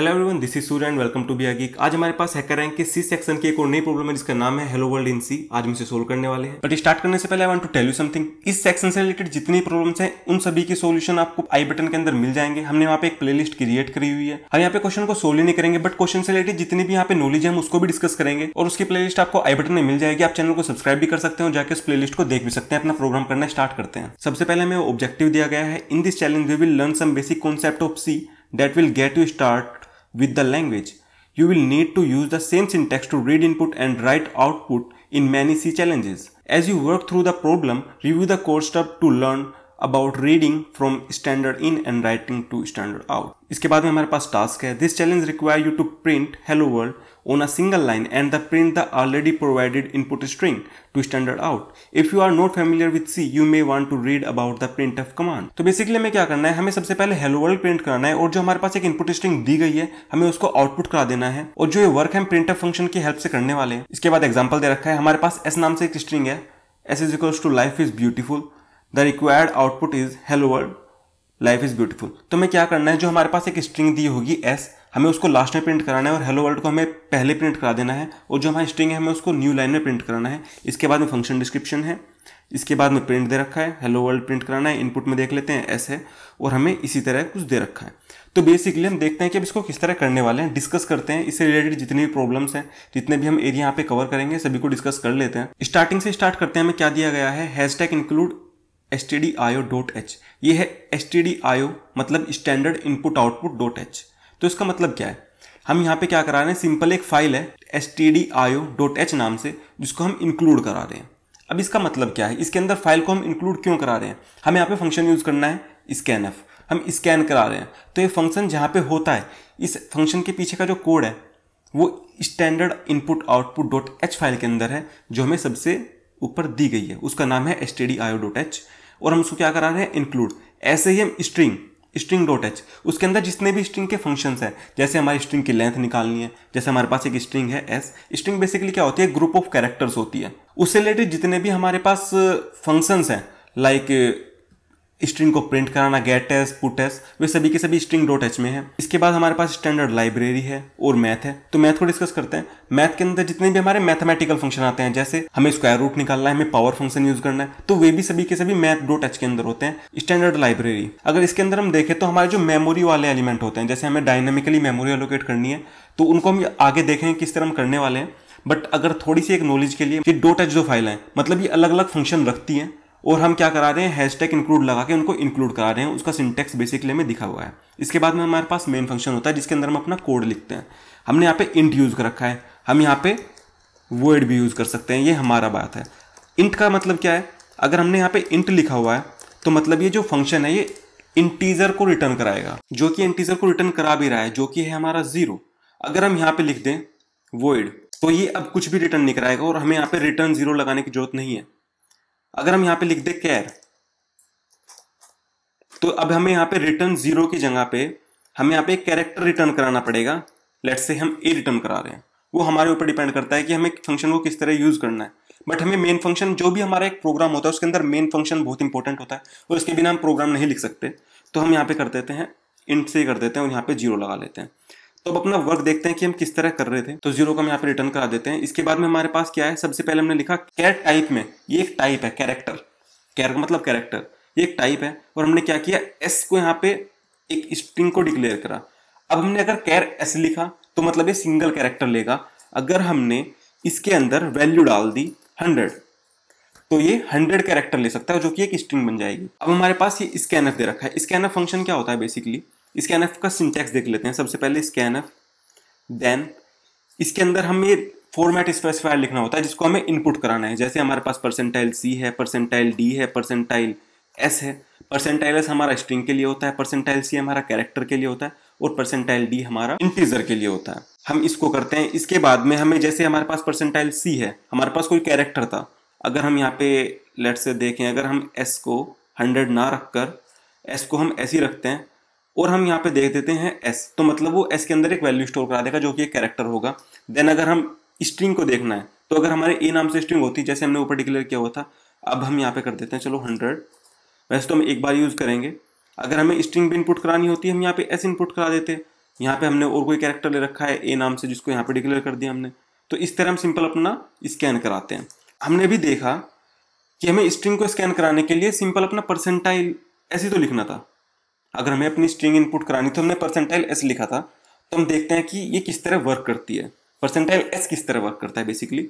Hello everyone this is Surya and welcome to be a geek आज हमारे पास hacker rank के C section की एक और नई प्रॉब्लम है जिसका नाम है हेलो वर्ल्ड इन सी आज हम इसे सोल्व करने वाले हैं बट स्टार्ट करने से पहले I want to tell you something इस सेक्शन से रिलेटेड जितनी प्रॉब्लम्स हैं उन सभी के सोल्यूशन आपको आई बटन के अंदर मिल जाएंगे हमने वहाँ पे एक प्ले क्रिएट करी हुई है हम यहाँ पे क्वेश्चन को सोल्व नहीं करेंगे बट क्वेश्चन से रिलेटेड जितनी भी यहाँ पे नॉलेज है हम उसको भी डिस्कस करेंगे और उसकी प्ले आपको आई बटन में मिल जाएगी आप चैनल को सब्सक्राइब भी कर सकते हो जाकर उस प्ले को देख भी सकते हैं अपना प्रोग्राम करना स्टार्ट करते हैं सबसे पहले हमें ऑब्जेक्टिव दिया गया है in this challenge we will learn some basic concept of C that will get you start with the language. You will need to use the same syntax to read input and write output in many C challenges. As you work through the problem, review the code stub to learn about reading from standard in and writing to standard out इसके बाद में हमारे पास task है this challenge require you to print hello world a single line and the print the already provided input string to standard out if you are not familiar with C you may want to read about the printf command तो basically हमें क्या करना है हमें सबसे पहले hello world print करना है और जो हमारे पास एक इनपुट स्ट्रिंग दी गई है हमें उसको आउटपुट करा देना है और जो ये वर्क हम ऑफ फंक्शन की हेल्प से करने वाले हैं इसके बाद एग्जाम्पल दे रखा है हमारे पास एस नाम से एक स्ट्रिंग है S is equals to life is beautiful the required output is hello world life is beautiful तो हमें क्या करना है जो हमारे पास एक स्ट्रिंग दी होगी एस हमें उसको लास्ट में प्रिंट कराना है और हेलो वर्ल्ड को हमें पहले प्रिंट करा देना है और जो हमारी स्ट्रिंग है हमें उसको न्यू लाइन में प्रिंट कराना है इसके बाद में फंक्शन डिस्क्रिप्शन है इसके बाद में प्रिंट दे रखा है हेलो वर्ल्ड प्रिंट कराना है इनपुट में देख लेते हैं एस है और हमें इसी तरह कुछ दे रखा है तो बेसिकली हम देखते हैं कि अब इसको किस तरह करने वाले हैं डिस्कस करते हैं इससे रिलेटेड जितनी भी प्रॉब्लम्स हैं जितने भी हम एरिया यहाँ पे कवर करेंगे सभी को डिस्कस कर लेते हैं स्टार्टिंग से स्टार्ट करते हैं हमें क्या दिया गया है tag include S T D I O dot H ये है एस टी डी आयो मतलब standard input output dot H तो इसका मतलब क्या है हम यहाँ पे क्या करा रहे हैं सिंपल एक फाइल है S T D I O dot H नाम से जिसको हम इंक्लूड करा रहे हैं अब इसका मतलब क्या है इसके अंदर फाइल को हम इंक्लूड क्यों करा रहे हैं हमें यहाँ पे फंक्शन यूज़ करना है स्कैन एफ हम स्कैन करा रहे हैं तो ये फंक्शन जहाँ पे होता है इस फंक्शन के पीछे का जो कोड है वो standard input output dot H file के अंदर है जो हमें सबसे ऊपर दी गई है उसका नाम है S T D I O dot H और हम उसको क्या करा रहे हैं इंक्लूड ऐसे ही हम स्ट्रिंग स्ट्रिंग डॉट एच उसके अंदर जितने भी स्ट्रिंग के फंक्शंस हैं जैसे हमारी स्ट्रिंग की लेंथ निकालनी है जैसे हमारे पास एक स्ट्रिंग है एस स्ट्रिंग बेसिकली क्या होती है ग्रुप ऑफ कैरेक्टर्स होती है उससे रिलेटेड जितने भी हमारे पास फंक्शंस uh, हैं लाइक स्ट्रिंग को प्रिंट कराना गेट एस पुट एस वे सभी के सभी स्ट्रिंग डॉट एच में है इसके बाद हमारे पास स्टैंडर्ड लाइब्रेरी है और मैथ है तो मैथ को डिस्कस करते हैं मैथ के अंदर जितने भी हमारे मैथमेटिकल फंक्शन आते हैं जैसे हमें स्क्वायर रूट निकालना है हमें पावर फंक्शन यूज करना है तो वे भी सभी के सभी मैथ डॉट एच के अंदर होते हैं स्टैंडर्ड लाइब्रेरी अगर इसके अंदर हम देखें तो हमारे जो मेमोरी वाले एलिमेंट होते हैं जैसे हमें डायनेमिकली मेमोरी एलोकेट करनी है तो उनको हम आगे देखें किस तरह हम करने वाले हैं बट अगर थोड़ी सी एक नॉलेज के लिए ये डॉट एच जो फाइल है मतलब ये अलग अलग फंक्शन रखती हैं और हम क्या करा रहे हैं हैश टैग इंक्लूड लगा के उनको इंक्लूड करा रहे हैं उसका सिंटेक्स बेसिकली हमें दिखा हुआ है इसके बाद में हमारे पास मेन फंक्शन होता है जिसके अंदर हम अपना कोड लिखते हैं हमने यहाँ पे इंट यूज़ कर रखा है हम यहाँ पे वर्ड भी यूज़ कर सकते हैं ये हमारा बात है इंट का मतलब क्या है अगर हमने यहाँ पे इंट लिखा हुआ है तो मतलब ये जो फंक्शन है ये इंटीजर को रिटर्न कराएगा जो कि इंटीजर को रिटर्न करा भी रहा है जो कि है हमारा जीरो अगर हम यहाँ पे लिख दें वर्ड तो ये अब कुछ भी रिटर्न नहीं कराएगा और हमें यहाँ पे रिटर्न जीरो लगाने की जरूरत नहीं है अगर हम यहां पे लिख दे कैर तो अब हमें यहाँ पे रिटर्न जीरो की जगह पे हमें यहाँ पे कैरेक्टर रिटर्न कराना पड़ेगा लेट से हम ए रिटर्न करा रहे हैं वो हमारे ऊपर डिपेंड करता है कि हमें फंक्शन को किस तरह यूज़ करना है बट हमें मेन फंक्शन जो भी हमारा एक प्रोग्राम होता है उसके अंदर मेन फंक्शन बहुत इंपॉर्टेंट होता है और इसके बिना हम प्रोग्राम नहीं लिख सकते तो हम यहाँ पे कर देते हैं इंट से कर देते हैं और यहाँ पे जीरो लगा लेते हैं तो अब अपना वर्क देखते हैं कि हम किस तरह कर रहे थे तो जीरो को हम यहाँ पे रिटर्न करा देते हैं इसके बाद में हमारे पास क्या है सबसे पहले हमने लिखा कैर टाइप में ये एक टाइप है कैरेक्टर कैर मतलब कैरेक्टर ये एक टाइप है और हमने क्या किया एस को यहाँ पे एक स्ट्रिंग को डिक्लेयर करा अब हमने अगर कैर एस लिखा तो मतलब ये सिंगल कैरेक्टर लेगा अगर हमने इसके अंदर वैल्यू डाल दी हंड्रेड तो ये हंड्रेड कैरेक्टर ले सकता है जो कि एक स्ट्रिंग बन जाएगी अब हमारे पास ये स्कैनफ दे रखा है स्कैनफ फंक्शन क्या होता है बेसिकली स्कैन एफ का सिंटेक्स देख लेते हैं सबसे पहले स्कैन एफ देन इसके अंदर हमें फॉर्मेट स्पेसिफायर लिखना होता है जिसको हमें इनपुट कराना है जैसे हमारे पास परसेंटाइल सी है परसेंटाइल डी है परसेंटाइल एस है परसेंटाइल एस हमारा स्ट्रिंग के लिए होता है परसेंटाइल सी हमारा कैरेक्टर के लिए होता है और परसेंटाइल डी हमारा इंटीजर के लिए होता है हम इसको करते हैं इसके बाद में हमें जैसे हमारे पास परसेंटाइल सी है हमारे पास कोई कैरेक्टर था अगर हम यहाँ पे लेट से देखें अगर हम एस को हंड्रेड ना रख कर एस को हम ऐसे ही रखते हैं और हम यहाँ पे देख देते हैं एस तो मतलब वो एस के अंदर एक वैल्यू स्टोर करा देगा जो कि एक कैरेक्टर होगा देन अगर हम स्ट्रिंग को देखना है तो अगर हमारे ए नाम से स्ट्रिंग होती जैसे हमने ऊपर डिक्लेयर किया हुआ था अब हम यहाँ पे कर देते हैं चलो हंड्रेड वैसे तो हम एक बार यूज़ करेंगे अगर हमें स्ट्रिंग भी इनपुट करानी होती है हम यहाँ पे एस इनपुट करा देते हैं यहाँ पे हमने और कोई कैरेक्टर ले रखा है ए नाम से जिसको यहाँ पे डिक्लेयर कर दिया हमने तो इस तरह हम सिंपल अपना स्कैन कराते हैं हमने भी देखा कि हमें स्ट्रिंग को स्कैन कराने के लिए सिंपल अपना परसेंटाइल ऐसे तो लिखना था अगर हमें अपनी स्ट्रिंग इनपुट करानी तो हमने परसेंटाइल एस लिखा था तो हम देखते हैं कि ये किस तरह वर्क करती है परसेंटाइल एस किस तरह वर्क करता है बेसिकली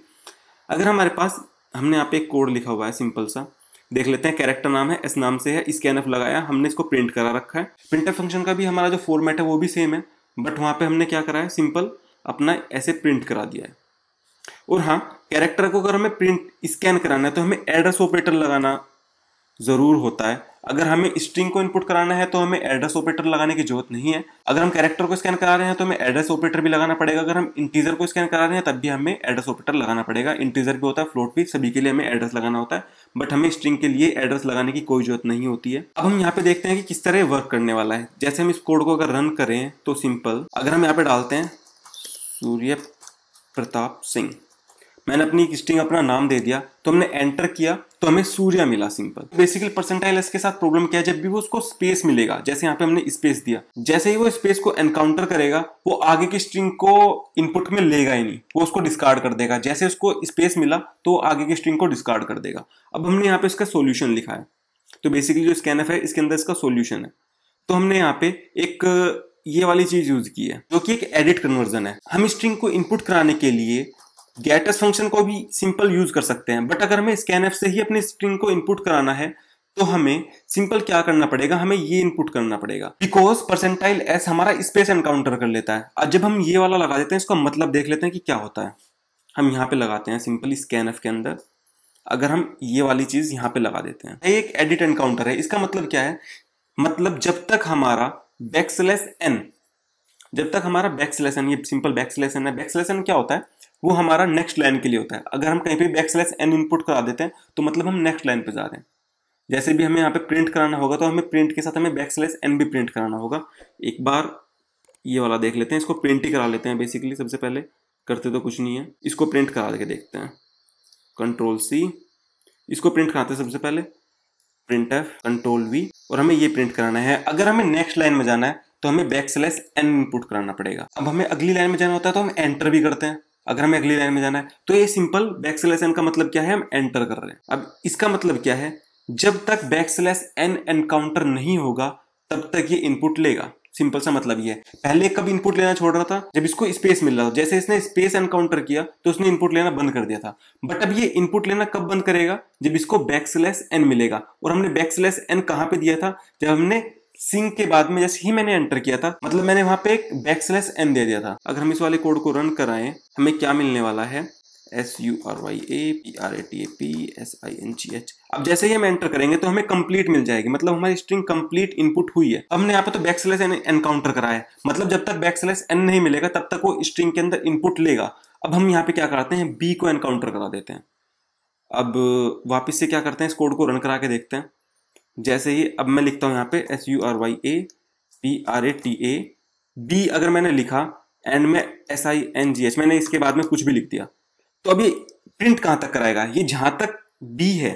अगर हमारे पास हमने यहाँ पे एक कोड लिखा हुआ है सिंपल सा देख लेते हैं कैरेक्टर नाम है एस नाम से है स्कैन एफ लगाया हमने इसको प्रिंट करा रखा है प्रिंटर फंक्शन का भी हमारा जो फॉर्मेट है वो भी सेम है बट वहाँ पे हमने क्या करा है सिंपल अपना ऐसे प्रिंट करा दिया है और हाँ कैरेक्टर को अगर हमें प्रिंट स्कैन कराना है तो हमें एड्रेस ऑपरेटर लगाना ज़रूर होता है अगर हमें स्ट्रिंग को इनपुट कराना है तो हमें एड्रेस ऑपरेटर लगाने की जरूरत नहीं है अगर हम कैरेक्टर को स्कैन करा रहे हैं तो हमें एड्रेस ऑपरेटर भी लगाना पड़ेगा अगर हम इंटीजर को स्कैन करा रहे हैं तब भी हमें एड्रेस ऑपरेटर लगाना पड़ेगा इंटीजर भी होता है फ्लोट भी सभी के लिए हमें एड्रेस लगाना होता है बट हमें स्ट्रिंग के लिए एड्रेस लगाने की कोई जरूरत नहीं होती है अब हम यहाँ पे देखते हैं कि किस तरह वर्क करने वाला है जैसे हम इस कोड को अगर रन करें तो सिंपल अगर हम यहाँ पे डालते हैं सूर्य प्रताप सिंह मैंने अपनी स्ट्रिंग अपना नाम दे दिया तो हमने एंटर किया तो हमें सूर्य मिला सिंपल बेसिकली परसेंटाइल एस के साथ प्रॉब्लम क्या है जब भी वो उसको स्पेस मिलेगा जैसे यहाँ पे हमने स्पेस दिया जैसे ही वो स्पेस को एनकाउंटर करेगा वो आगे की स्ट्रिंग को इनपुट में लेगा ही नहीं वो उसको डिस्कार्ड कर देगा जैसे उसको स्पेस मिला तो आगे की स्ट्रिंग को डिस्कार्ड कर देगा अब हमने यहाँ पे इसका सोल्यूशन लिखा है तो बेसिकली जो स्कैन है इसके अंदर इसका सोल्यूशन है तो हमने यहाँ पे एक ये वाली चीज यूज की है जो कि एक एडिट कन्वर्जन है हम स्ट्रिंग को इनपुट कराने के लिए गेटस फंक्शन को भी सिंपल यूज कर सकते हैं बट अगर हमें स्कैन से ही अपने स्ट्रिंग को इनपुट कराना है तो हमें सिंपल क्या करना पड़ेगा हमें ये इनपुट करना पड़ेगा बिकॉज परसेंटाइल एस हमारा स्पेस एनकाउंटर कर लेता है और जब हम ये वाला लगा देते हैं इसका मतलब देख लेते हैं कि क्या होता है हम यहाँ पे लगाते हैं सिंपल स्कैन एफ के अंदर अगर हम ये वाली चीज यहाँ पे लगा देते हैं एक एडिट एनकाउंटर है इसका मतलब क्या है मतलब जब तक हमारा बैक्सलेस एन जब तक हमारा बैक्सलेस एन ये सिंपल बैक्सलेस एन है बैक्सलेस एन क्या होता है वो हमारा नेक्स्ट लाइन के लिए होता है अगर हम कहीं पे बैक स्लैश एन इनपुट करा देते हैं तो मतलब हम नेक्स्ट लाइन पे जा रहे हैं जैसे भी हमें यहाँ पे प्रिंट कराना होगा तो हमें प्रिंट के साथ हमें बैक स्लैश एन भी प्रिंट कराना होगा एक बार ये वाला देख लेते हैं इसको प्रिंट ही करा लेते हैं बेसिकली सबसे पहले करते तो कुछ नहीं है इसको प्रिंट करा के देखते हैं कंट्रोल सी इसको प्रिंट कराते हैं सबसे पहले प्रिंट एफ कंट्रोल वी और हमें ये प्रिंट कराना है अगर हमें नेक्स्ट लाइन में जाना है तो हमें बैक स्लैश एन इनपुट कराना पड़ेगा अब हमें अगली लाइन में जाना होता है तो हम एंटर भी करते हैं अगर हमें अगली लाइन में जाना है तो ये सिंपल बैक स्लैश एन का मतलब क्या है हम एंटर कर रहे हैं अब इसका मतलब क्या है जब तक बैक स्लैश एन एनकाउंटर नहीं होगा तब तक ये इनपुट लेगा सिंपल सा मतलब ये है पहले कब इनपुट लेना छोड़ रहा था जब इसको स्पेस मिल रहा था जैसे इसने स्पेस एनकाउंटर किया तो उसने इनपुट लेना बंद कर दिया था बट अब ये इनपुट लेना कब बंद करेगा जब इसको बैक स्लैश एन मिलेगा और हमने बैक स्लैश एन कहाँ पे दिया था जब हमने सिंक के बाद में जैसे ही मैंने एंटर किया था मतलब मैंने वहां पे एक बैक स्लैश एन दे दिया था अगर हम इस वाले कोड को रन कराएं हमें क्या मिलने वाला है S U R Y A P R A T A P S I N G H अब जैसे ही हम एंटर करेंगे तो हमें कंप्लीट मिल जाएगी मतलब हमारी स्ट्रिंग कंप्लीट इनपुट हुई है हमने यहाँ पे तो बैक स्लैश एन एनकाउंटर कराया मतलब जब तक बैक स्लैश एन नहीं मिलेगा तब तक वो स्ट्रिंग के अंदर इनपुट लेगा अब हम यहाँ पे क्या कराते हैं बी को एनकाउंटर करा देते हैं अब वापस से क्या करते हैं इस कोड को रन करा के देखते हैं जैसे ही अब मैं लिखता हूँ यहाँ पे S U R Y A P R A T A B अगर मैंने लिखा एंड में S I N G H मैंने इसके बाद में कुछ भी लिख दिया तो अभी प्रिंट कहाँ तक कराएगा ये जहाँ तक बी है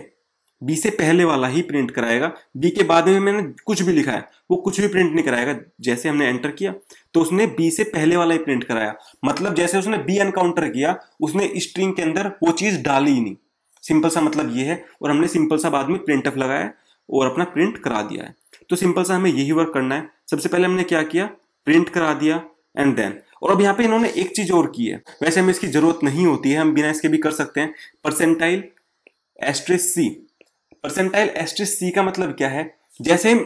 बी से पहले वाला ही प्रिंट कराएगा बी के बाद में मैंने कुछ भी लिखा है वो कुछ भी प्रिंट नहीं कराएगा जैसे हमने एंटर किया तो उसने बी से पहले वाला ही प्रिंट कराया मतलब जैसे उसने बी एनकाउंटर किया उसने स्ट्रिंग के अंदर वो चीज डाली ही नहीं सिंपल सा मतलब ये है और हमने सिंपल सा बाद में प्रिंट लगाया और अपना प्रिंट करा दिया है तो सिंपल सा हमें यही वर्क करना है सबसे पहले हमने क्या किया प्रिंट करा दिया एंड देन और अब यहाँ पे इन्होंने एक चीज और की है वैसे हमें इसकी जरूरत नहीं होती है हम बिना इसके भी कर सकते हैं परसेंटाइल एस्ट्रेस सी परसेंटाइल एस्ट्रेस सी का मतलब क्या है जैसे हम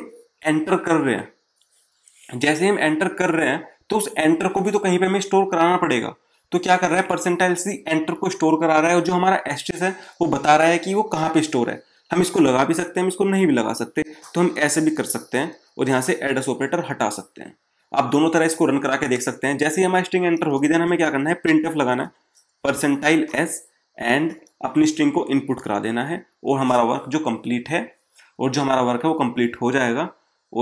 एंटर कर रहे हैं जैसे हम एंटर कर रहे हैं तो उस एंटर को भी तो कहीं पे हमें स्टोर कराना पड़ेगा तो क्या कर रहा है परसेंटाइल सी एंटर को स्टोर करा रहा है और जो हमारा एस्ट्रेस है वो बता रहा है कि वो कहाँ पे स्टोर है हम इसको लगा भी सकते हैं हम इसको नहीं भी लगा सकते तो हम ऐसे भी कर सकते हैं और यहाँ से एड्रेस ऑपरेटर हटा सकते हैं आप दोनों तरह इसको रन करा के देख सकते हैं जैसे ही हमारी स्ट्रिंग एंटर होगी देन हमें क्या करना है प्रिंट ऑफ लगाना है परसेंटाइल एस एंड अपनी स्ट्रिंग को इनपुट करा देना है और हमारा वर्क जो कम्प्लीट है और जो हमारा वर्क है वो कंप्लीट हो जाएगा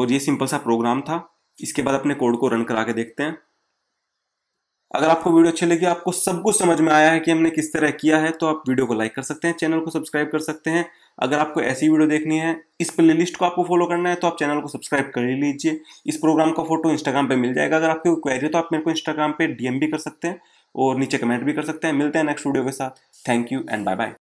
और ये सिंपल सा प्रोग्राम था इसके बाद अपने कोड को रन करा के देखते हैं अगर आपको वीडियो अच्छी लगी आपको सब कुछ समझ में आया है कि हमने किस तरह किया है तो आप वीडियो को लाइक कर सकते हैं चैनल को सब्सक्राइब कर सकते हैं अगर आपको ऐसी वीडियो देखनी है इस प्ले को आपको फॉलो करना है तो आप चैनल को सब्सक्राइब कर लीजिए इस प्रोग्राम का फोटो इंस्टाग्राम पर मिल जाएगा अगर आपकी कोई क्वेरी तो आप मेरे को इंस्टाग्राम पर डीएम भी कर सकते हैं और नीचे कमेंट भी कर सकते हैं मिलते हैं नेक्स्ट वीडियो के साथ thank you and bye bye